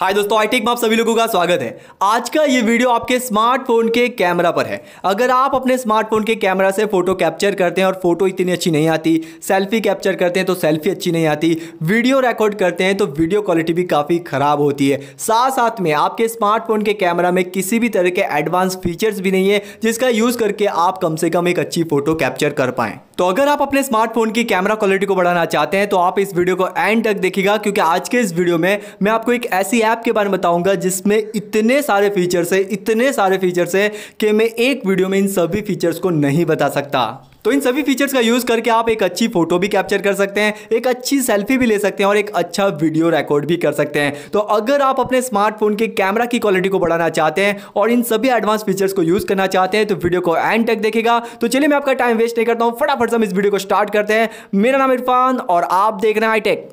हाय दोस्तों I take e में आप सभी लोगों का स्वागत है आज का ये वीडियो आपके स्मार्टफोन के कैमरा पर है अगर आप अपने स्मार्टफोन के कैमरा से फोटो कैप्चर करते हैं और फोटो इतनी अच्छी नहीं आती सेल्फी कैप्चर करते हैं तो सेल्फी अच्छी नहीं आती वीडियो रिकॉर्ड करते हैं तो वीडियो क्वालिटी भी काफ़ी ख़राब होती है साथ साथ में आपके स्मार्टफोन के कैमरा में किसी भी तरह के एडवांस फीचर्स भी नहीं है जिसका यूज़ करके आप कम से कम एक अच्छी फोटो कैप्चर कर पाएँ तो अगर आप अपने स्मार्टफोन की कैमरा क्वालिटी को बढ़ाना चाहते हैं तो आप इस वीडियो को एंड तक देखिएगा क्योंकि आज के इस वीडियो में मैं आपको एक ऐसी ऐप के बारे में बताऊंगा जिसमें इतने सारे फीचर्स हैं इतने सारे फीचर्स हैं कि मैं एक वीडियो में इन सभी फीचर्स को नहीं बता सकता तो इन सभी फीचर्स का यूज़ करके आप एक अच्छी फोटो भी कैप्चर कर सकते हैं एक अच्छी सेल्फी भी ले सकते हैं और एक अच्छा वीडियो रिकॉर्ड भी कर सकते हैं तो अगर आप अपने स्मार्टफोन के कैमरा की क्वालिटी को बढ़ाना चाहते हैं और इन सभी एडवांस फीचर्स को यूज़ करना चाहते हैं तो वीडियो को एंड तक देखेगा तो चलिए मैं आपका टाइम वेस्ट नहीं करता हूँ फटाफट से हम इस वीडियो को स्टार्ट करते हैं मेरा नाम इरफान और आप देख रहे हैं आईटेक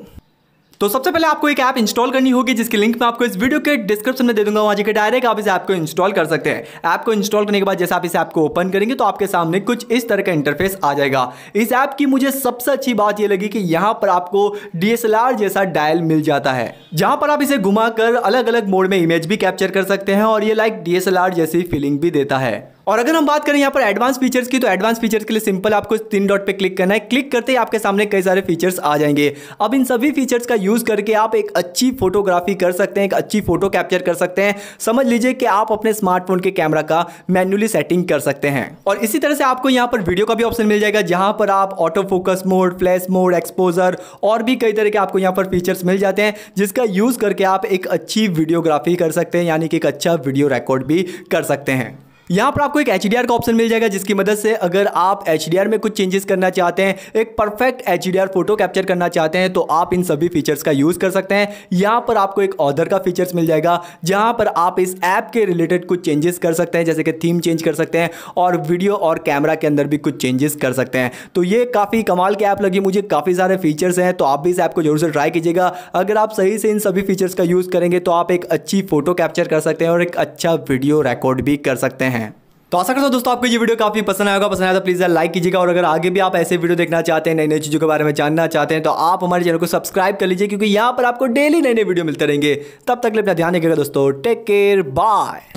तो सबसे पहले आपको एक ऐप इंस्टॉल करनी होगी जिसकी लिंक मैं आपको इस वीडियो के डिस्क्रिप्शन में दे दूंगा वहाँ के डायरेक्ट आप इस ऐप को इंस्टॉल कर सकते हैं ऐप को इंस्टॉल करने के बाद जैसे आप इस ऐप को ओपन करेंगे तो आपके सामने कुछ इस तरह का इंटरफेस आ जाएगा इस ऐप की मुझे सबसे अच्छी बात यह लगी कि यहाँ पर आपको डी जैसा डायल मिल जाता है जहाँ पर आप इसे घुमा अलग अलग मोड में इमेज भी कैप्चर कर सकते हैं और ये लाइक डी जैसी फीलिंग भी देता है और अगर हम बात करें यहाँ पर एडवांस फीचर्स की तो एडवांस फीचर्स के लिए सिंपल आपको तीन डॉट पे क्लिक करना है क्लिक करते ही आपके सामने कई सारे फीचर्स आ जाएंगे अब इन सभी फीचर्स का यूज़ करके आप एक अच्छी फोटोग्राफी कर सकते हैं एक अच्छी फोटो कैप्चर कर सकते हैं समझ लीजिए कि आप अपने स्मार्टफोन के कैमरा का मैनुअली सेटिंग कर सकते हैं और इसी तरह से आपको यहाँ पर वीडियो का भी ऑप्शन मिल जाएगा जहाँ पर आप auto focus mode flash mode exposure और भी कई तरह के आपको यहाँ पर फीचर्स मिल जाते हैं जिसका यूज़ करके आप एक अच्छी वीडियोग्राफी कर सकते हैं यानी कि एक अच्छा वीडियो रिकॉर्ड भी कर सकते हैं यहाँ पर आपको एक एच का ऑप्शन मिल जाएगा जिसकी मदद से अगर आप एच में कुछ चेंजेस करना चाहते हैं एक परफेक्ट एच फोटो कैप्चर करना चाहते हैं तो आप इन सभी फीचर्स का यूज़ कर सकते हैं यहाँ पर आपको एक ऑर्डर का फीचर्स मिल जाएगा जहाँ पर आप इस ऐप के रिलेटेड कुछ चेंजेस कर सकते हैं जैसे कि थीम चेंज कर सकते हैं और वीडियो और कैमरा के अंदर भी कुछ चेंजेस कर सकते हैं तो ये काफ़ी कमाल की ऐप लगी मुझे काफ़ी सारे फीचर्स हैं तो आप भी इस ऐप को जरूर से ट्राई कीजिएगा अगर आप सही से इन सभी फीचर्स का यूज़ करेंगे तो आप एक अच्छी फोटो कैप्चर कर सकते हैं और एक अच्छा वीडियो रिकॉर्ड भी कर सकते हैं तो आशा करता हूँ दोस्तों आपको ये वीडियो काफी पसंद आएगा पसंद आया तो प्लीज़ लाइक कीजिएगा और अगर आगे भी आप ऐसे वीडियो देखना चाहते हैं नई नई चीज़ों के बारे में जानना चाहते हैं तो आप हमारे चैनल को सब्सक्राइब कर लीजिए क्योंकि यहाँ पर आपको डेली नई नई वीडियो मिलते रहेंगे तब तक अपना ध्यान रखिएगा दोस्तों टेक केयर बाय